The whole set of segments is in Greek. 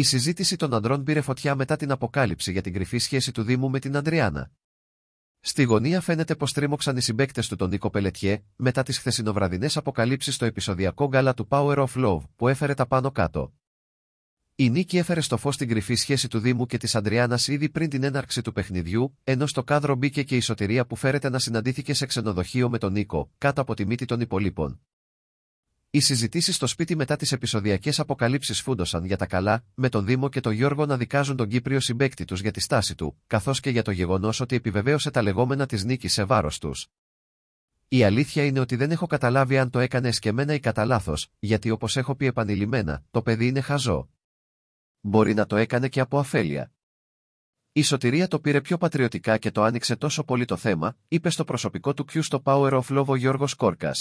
Η συζήτηση των αντρών πήρε φωτιά μετά την αποκάλυψη για την κρυφή σχέση του Δήμου με την Αντριάνα. Στη γωνία φαίνεται πως τρίμωξαν οι συμπαίκτες του τον Νίκο Πελετιέ μετά τις χθεσινοβραδινές αποκαλύψεις στο επεισοδιακό γκάλα του Power of Love που έφερε τα πάνω κάτω. Η νίκη έφερε στο φως την κρυφή σχέση του Δήμου και της Αντριάνα ήδη πριν την έναρξη του παιχνιδιού, ενώ στο κάδρο μπήκε και η σωτηρία που φέρεται να συναντήθηκε σε ξενοδοχείο με τον Νίκο, κάτω από τη μύτη των υπολείπων. Οι συζητήσεις στο σπίτι μετά τις επεισοδιακές αποκαλύψεις φούντοσαν για τα καλά, με τον Δήμο και τον Γιώργο να δικάζουν τον Κύπριο συμπέκτη τους για τη στάση του, καθώς και για το γεγονός ότι επιβεβαίωσε τα λεγόμενα της νίκη σε βάρος τους. Η αλήθεια είναι ότι δεν έχω καταλάβει αν το έκανες και εμένα ή κατά λάθος, γιατί όπως έχω πει επανειλημμένα, το παιδί είναι χαζό. Μπορεί να το έκανε και από αφέλεια. Η σωτηρία το πήρε πιο πατριωτικά και το άνοιξε τόσο πολύ το θέμα, είπε στο προσωπικό του Q στο Power of Love ο Γιώργος Κόρκας.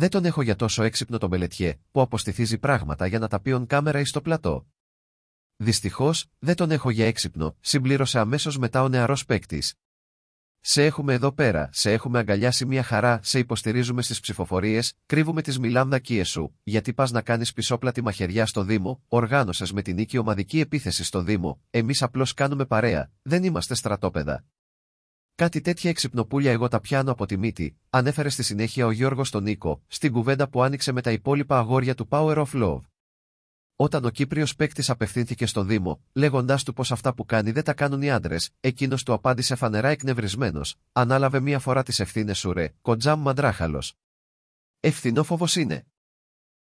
Δεν τον έχω για τόσο έξυπνο τον Πελετιέ, που αποστηθίζει πράγματα για να τα πει κάμερα ή στο πλατό. Δυστυχώς, δεν τον έχω για έξυπνο, συμπλήρωσε αμέσως μετά ο νεαρός παίκτης. Σε έχουμε εδώ πέρα, σε έχουμε αγκαλιάσει μια χαρά, σε υποστηρίζουμε στις ψηφοφορίες, κρύβουμε τις κύε σου, γιατί πας να κάνεις πισόπλατη μαχαιριά στο Δήμο, οργάνωσες με την νίκη ομαδική επίθεση στο Δήμο, εμείς απλώς κάνουμε παρέα, δεν είμαστε στρατόπεδα. Κάτι τέτοια εξυπνοπούλια εγώ τα πιάνω από τη μύτη, ανέφερε στη συνέχεια ο Γιώργος τον Νίκο, στην κουβέντα που άνοιξε με τα υπόλοιπα αγόρια του Power of Love. Όταν ο Κύπριος παίκτης απευθύνθηκε στον Δήμο, λέγοντάς του πως αυτά που κάνει δεν τα κάνουν οι άντρες, εκείνος του απάντησε φανερά εκνευρισμένος, ανάλαβε μία φορά τις ευθύνες σου ρε, κοντζάμ μαντράχαλος. Ευθυνόφοβος είναι.